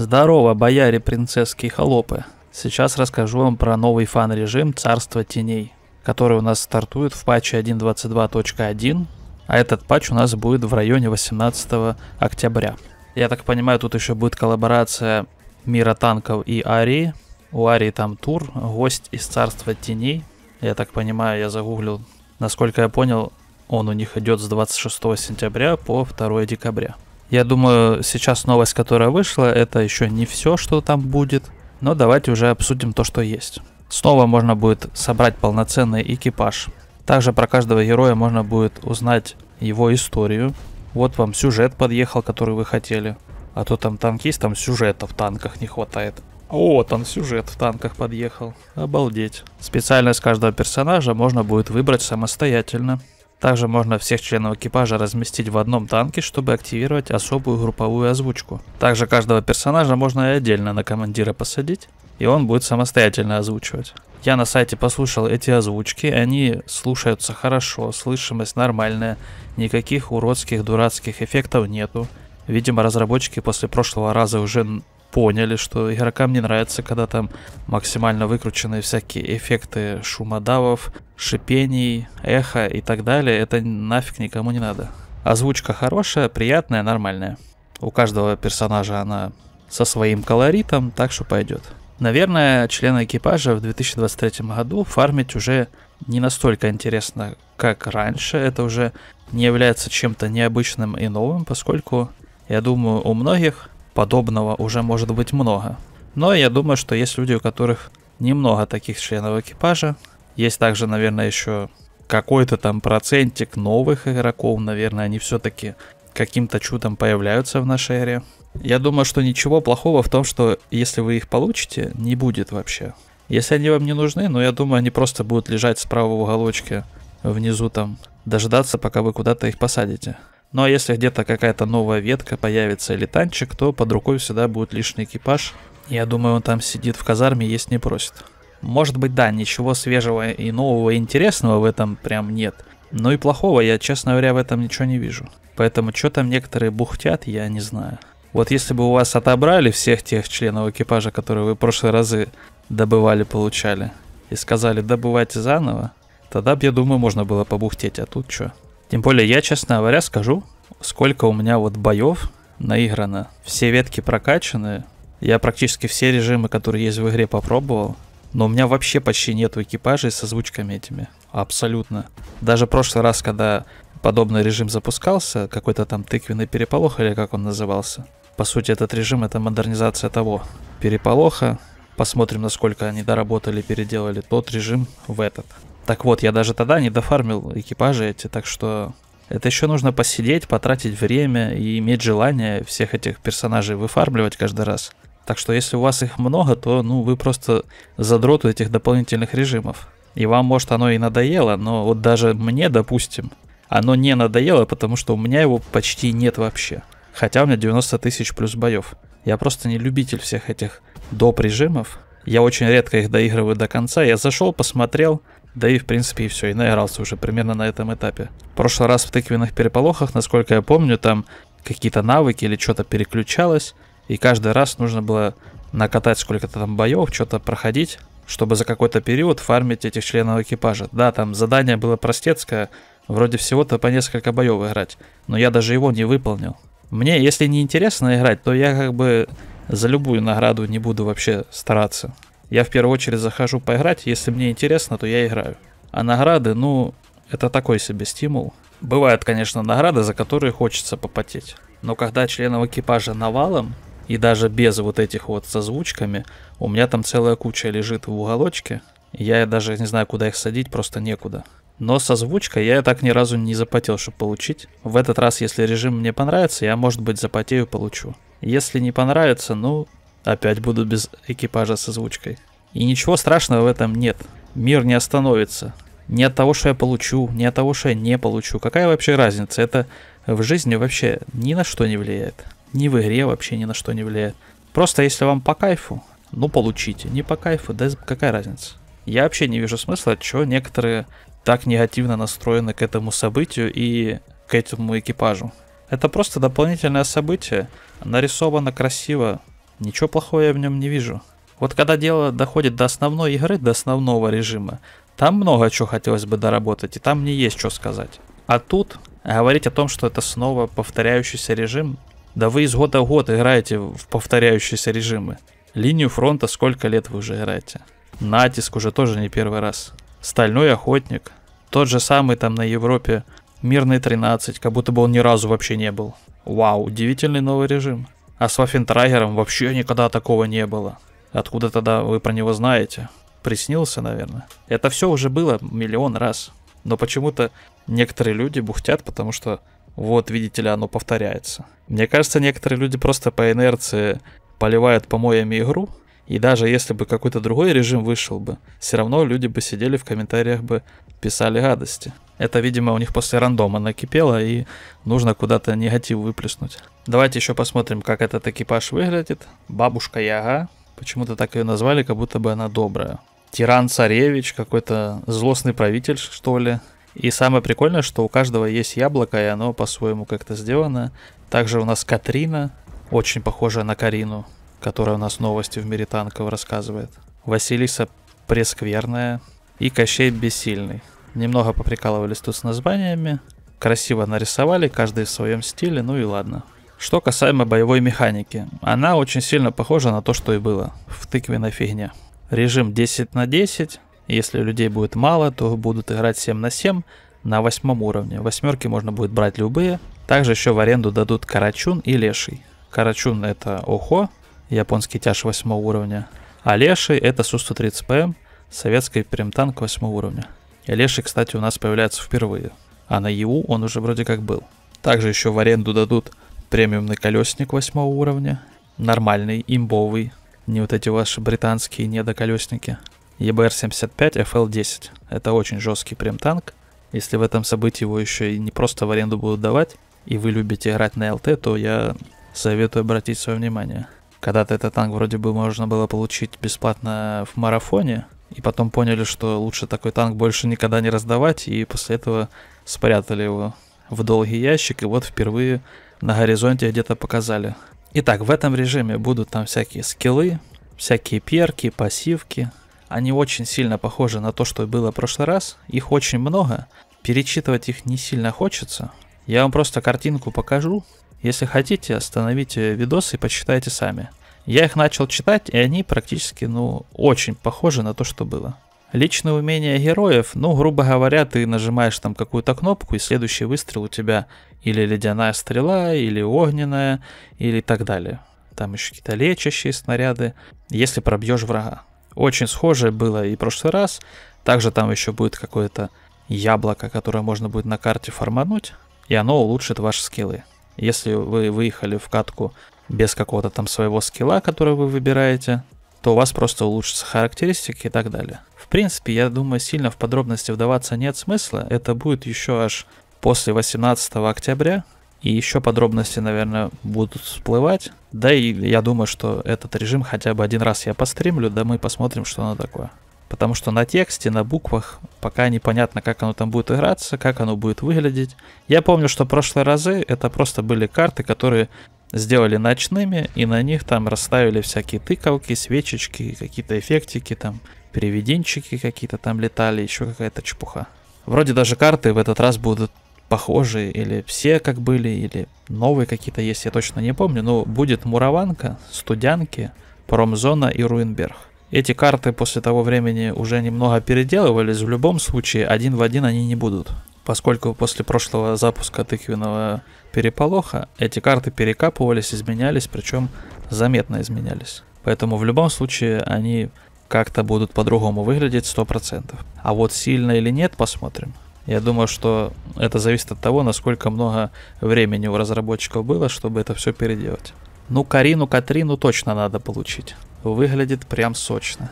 Здорово, бояре, принцесские холопы. Сейчас расскажу вам про новый фан-режим «Царство теней», который у нас стартует в патче 1.22.1, а этот патч у нас будет в районе 18 октября. Я так понимаю, тут еще будет коллаборация Мира Танков и Арии. У Арии там тур, гость из «Царства теней». Я так понимаю, я загуглил. Насколько я понял, он у них идет с 26 сентября по 2 декабря. Я думаю, сейчас новость, которая вышла, это еще не все, что там будет. Но давайте уже обсудим то, что есть. Снова можно будет собрать полноценный экипаж. Также про каждого героя можно будет узнать его историю. Вот вам сюжет подъехал, который вы хотели. А то там танкист, там сюжета в танках не хватает. О, там сюжет в танках подъехал. Обалдеть. Специальность каждого персонажа можно будет выбрать самостоятельно. Также можно всех членов экипажа разместить в одном танке, чтобы активировать особую групповую озвучку. Также каждого персонажа можно и отдельно на командира посадить, и он будет самостоятельно озвучивать. Я на сайте послушал эти озвучки, они слушаются хорошо, слышимость нормальная, никаких уродских дурацких эффектов нету. Видимо, разработчики после прошлого раза уже поняли, что игрокам не нравится, когда там максимально выкручены всякие эффекты шумодавов, шипений, эхо и так далее. Это нафиг никому не надо. Озвучка хорошая, приятная, нормальная. У каждого персонажа она со своим колоритом, так что пойдет. Наверное, члены экипажа в 2023 году фармить уже не настолько интересно, как раньше. Это уже не является чем-то необычным и новым, поскольку, я думаю, у многих подобного уже может быть много. Но я думаю, что есть люди, у которых немного таких членов экипажа. Есть также, наверное, еще какой-то там процентик новых игроков. Наверное, они все-таки каким-то чудом появляются в нашей эре. Я думаю, что ничего плохого в том, что если вы их получите, не будет вообще. Если они вам не нужны, но ну, я думаю, они просто будут лежать справа в уголочке внизу там, дожидаться, пока вы куда-то их посадите. Ну а если где-то какая-то новая ветка появится или танчик, то под рукой всегда будет лишний экипаж. Я думаю, он там сидит в казарме, и есть не просит. Может быть, да, ничего свежего и нового и интересного в этом прям нет. Но и плохого я, честно говоря, в этом ничего не вижу. Поэтому что там некоторые бухтят, я не знаю. Вот если бы у вас отобрали всех тех членов экипажа, которые вы в прошлые разы добывали, получали, и сказали добывайте заново, тогда б, я думаю, можно было побухтеть, а тут что? Тем более, я, честно говоря, скажу, сколько у меня вот боев наиграно. Все ветки прокачаны. Я практически все режимы, которые есть в игре, попробовал. Но у меня вообще почти нету экипажей со звучками этими. Абсолютно. Даже прошлый раз, когда подобный режим запускался, какой-то там тыквенный переполох или как он назывался. По сути, этот режим это модернизация того переполоха. Посмотрим, насколько они доработали, переделали тот режим в этот. Так вот, я даже тогда не дофармил экипажи эти, так что это еще нужно посидеть, потратить время и иметь желание всех этих персонажей выфармливать каждый раз. Так что если у вас их много, то ну вы просто задроту этих дополнительных режимов. И вам, может, оно и надоело, но вот даже мне, допустим, оно не надоело, потому что у меня его почти нет вообще. Хотя у меня 90 тысяч плюс боев. Я просто не любитель всех этих доп режимов. Я очень редко их доигрываю до конца. Я зашел, посмотрел, да и, в принципе, и все, и наигрался уже примерно на этом этапе. В прошлый раз в тыквенных переполохах, насколько я помню, там какие-то навыки или что-то переключалось, и каждый раз нужно было накатать сколько-то там боев, что-то проходить, чтобы за какой-то период фармить этих членов экипажа. Да, там задание было простецкое, вроде всего-то по несколько боев играть, но я даже его не выполнил. Мне, если не интересно играть, то я как бы за любую награду не буду вообще стараться. Я в первую очередь захожу поиграть, если мне интересно, то я играю. А награды, ну, это такой себе стимул. Бывают, конечно, награды, за которые хочется попотеть. Но когда членов экипажа навалом, и даже без вот этих вот созвучками, у меня там целая куча лежит в уголочке, я даже не знаю, куда их садить, просто некуда. Но с озвучкой я так ни разу не запотел, чтобы получить. В этот раз, если режим мне понравится, я, может быть, запотею получу. Если не понравится, ну, опять буду без экипажа с озвучкой. И ничего страшного в этом нет. Мир не остановится. Не от того, что я получу, не от того, что я не получу. Какая вообще разница? Это в жизни вообще ни на что не влияет. Ни в игре вообще ни на что не влияет. Просто если вам по кайфу, ну получите. Не по кайфу, да какая разница. Я вообще не вижу смысла, что некоторые так негативно настроены к этому событию и к этому экипажу. Это просто дополнительное событие, нарисовано красиво, Ничего плохого я в нем не вижу. Вот когда дело доходит до основной игры, до основного режима, там много чего хотелось бы доработать, и там мне есть что сказать. А тут говорить о том, что это снова повторяющийся режим, да вы из года в год играете в повторяющиеся режимы. Линию фронта сколько лет вы уже играете? Натиск уже тоже не первый раз. Стальной охотник. Тот же самый там на Европе. Мирный 13, как будто бы он ни разу вообще не был. Вау, удивительный новый режим. А с Ваффентрагером вообще никогда такого не было. Откуда тогда вы про него знаете? Приснился, наверное. Это все уже было миллион раз. Но почему-то некоторые люди бухтят, потому что вот, видите ли, оно повторяется. Мне кажется, некоторые люди просто по инерции поливают помоями игру, и даже если бы какой-то другой режим вышел бы, все равно люди бы сидели в комментариях бы писали гадости. Это, видимо, у них после рандома накипело, и нужно куда-то негатив выплеснуть. Давайте еще посмотрим, как этот экипаж выглядит. Бабушка Яга. Почему-то так ее назвали, как будто бы она добрая. Тиран-царевич, какой-то злостный правитель, что ли. И самое прикольное, что у каждого есть яблоко, и оно по-своему как-то сделано. Также у нас Катрина, очень похожая на Карину, которая у нас новости в мире танков рассказывает. Василиса Прескверная и Кощей Бессильный. Немного поприкалывались тут с названиями. Красиво нарисовали, каждый в своем стиле, ну и ладно. Что касаемо боевой механики, она очень сильно похожа на то, что и было в тыквенной фигне. Режим 10 на 10, если людей будет мало, то будут играть 7 на 7 на восьмом уровне. Восьмерки можно будет брать любые. Также еще в аренду дадут карачун и леший. Карачун это охо, японский тяж восьмого уровня, а леший это Су-130ПМ, эм, советский премтанк восьмого уровня. Леший, кстати, у нас появляется впервые, а на ЕУ он уже вроде как был. Также еще в аренду дадут премиумный колесник восьмого уровня, нормальный, имбовый, не вот эти ваши британские недоколесники. ЕБР-75 FL-10. Это очень жесткий прем-танк. Если в этом событии его еще и не просто в аренду будут давать, и вы любите играть на ЛТ, то я советую обратить свое внимание. Когда-то этот танк вроде бы можно было получить бесплатно в марафоне, и потом поняли, что лучше такой танк больше никогда не раздавать, и после этого спрятали его в долгий ящик, и вот впервые на горизонте где-то показали. Итак, в этом режиме будут там всякие скиллы, всякие перки, пассивки. Они очень сильно похожи на то, что было в прошлый раз. Их очень много. Перечитывать их не сильно хочется. Я вам просто картинку покажу. Если хотите, остановите видос и почитайте сами. Я их начал читать, и они практически, ну, очень похожи на то, что было. Личные умения героев, ну, грубо говоря, ты нажимаешь там какую-то кнопку, и следующий выстрел у тебя или ледяная стрела, или огненная, или так далее. Там еще какие-то лечащие снаряды, если пробьешь врага. Очень схожее было и в прошлый раз. Также там еще будет какое-то яблоко, которое можно будет на карте формануть, и оно улучшит ваши скиллы. Если вы выехали в катку без какого-то там своего скилла, который вы выбираете, то у вас просто улучшатся характеристики и так далее. В принципе, я думаю, сильно в подробности вдаваться нет смысла. Это будет еще аж после 18 октября. И еще подробности, наверное, будут всплывать. Да и я думаю, что этот режим хотя бы один раз я постримлю, да мы посмотрим, что оно такое. Потому что на тексте, на буквах пока непонятно, как оно там будет играться, как оно будет выглядеть. Я помню, что прошлые разы это просто были карты, которые сделали ночными, и на них там расставили всякие тыкалки, свечечки, какие-то эффектики, там привиденчики, какие-то там летали, еще какая-то чепуха. Вроде даже карты в этот раз будут похожие, или все как были, или новые какие-то есть, я точно не помню, но будет Мураванка, Студянки, Промзона и Руинберг. Эти карты после того времени уже немного переделывались, в любом случае один в один они не будут поскольку после прошлого запуска тыквенного переполоха эти карты перекапывались, изменялись, причем заметно изменялись. Поэтому в любом случае они как-то будут по-другому выглядеть 100%. А вот сильно или нет, посмотрим. Я думаю, что это зависит от того, насколько много времени у разработчиков было, чтобы это все переделать. Ну, Карину, Катрину точно надо получить. Выглядит прям сочно.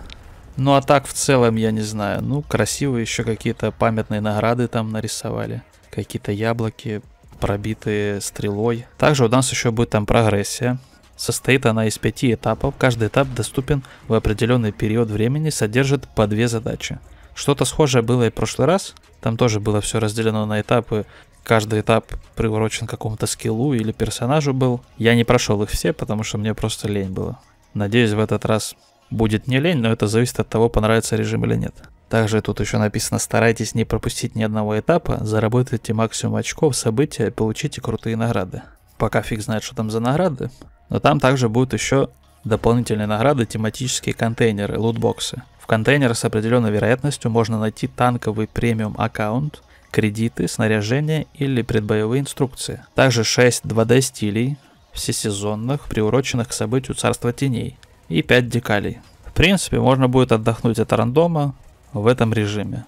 Ну а так в целом, я не знаю, ну красивые еще какие-то памятные награды там нарисовали. Какие-то яблоки, пробитые стрелой. Также у нас еще будет там прогрессия. Состоит она из пяти этапов. Каждый этап доступен в определенный период времени, содержит по две задачи. Что-то схожее было и в прошлый раз. Там тоже было все разделено на этапы. Каждый этап приурочен к какому-то скиллу или персонажу был. Я не прошел их все, потому что мне просто лень было. Надеюсь, в этот раз будет не лень, но это зависит от того, понравится режим или нет. Также тут еще написано «Старайтесь не пропустить ни одного этапа, заработайте максимум очков, события, получите крутые награды». Пока фиг знает, что там за награды. Но там также будут еще дополнительные награды, тематические контейнеры, лутбоксы. В контейнер с определенной вероятностью можно найти танковый премиум аккаунт, кредиты, снаряжение или предбоевые инструкции. Также 6 2D стилей, всесезонных, приуроченных к событию Царства Теней, и 5 декалей. В принципе, можно будет отдохнуть от рандома в этом режиме.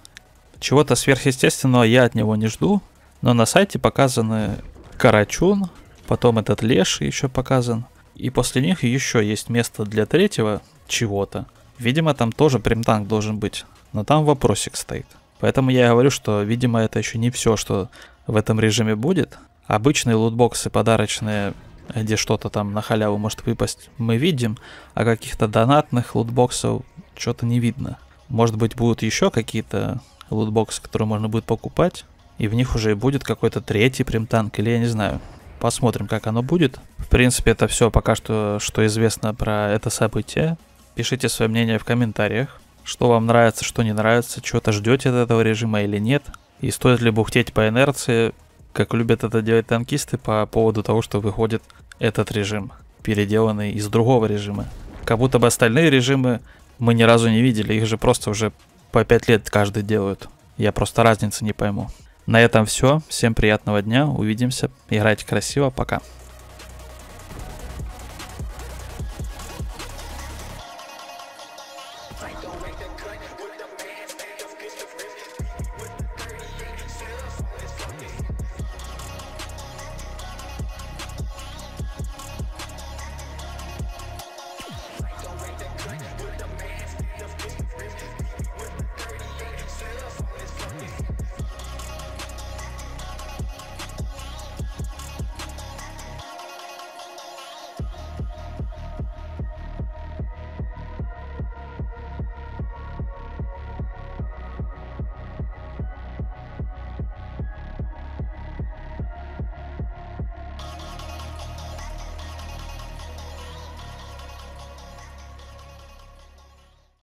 Чего-то сверхъестественного я от него не жду, но на сайте показаны Карачун, потом этот Леш еще показан, и после них еще есть место для третьего чего-то. Видимо, там тоже примтанк должен быть, но там вопросик стоит. Поэтому я говорю, что, видимо, это еще не все, что в этом режиме будет. Обычные лутбоксы подарочные где что-то там на халяву может выпасть, мы видим, а каких-то донатных лутбоксов что-то не видно. Может быть, будут еще какие-то лутбоксы, которые можно будет покупать, и в них уже будет какой-то третий прям танк, или я не знаю. Посмотрим, как оно будет. В принципе, это все пока что, что известно про это событие. Пишите свое мнение в комментариях, что вам нравится, что не нравится, чего-то ждете от этого режима или нет, и стоит ли бухтеть по инерции, как любят это делать танкисты по поводу того, что выходит этот режим, переделанный из другого режима. Как будто бы остальные режимы мы ни разу не видели, их же просто уже по 5 лет каждый делают. Я просто разницы не пойму. На этом все. Всем приятного дня. Увидимся. Играйте красиво. Пока.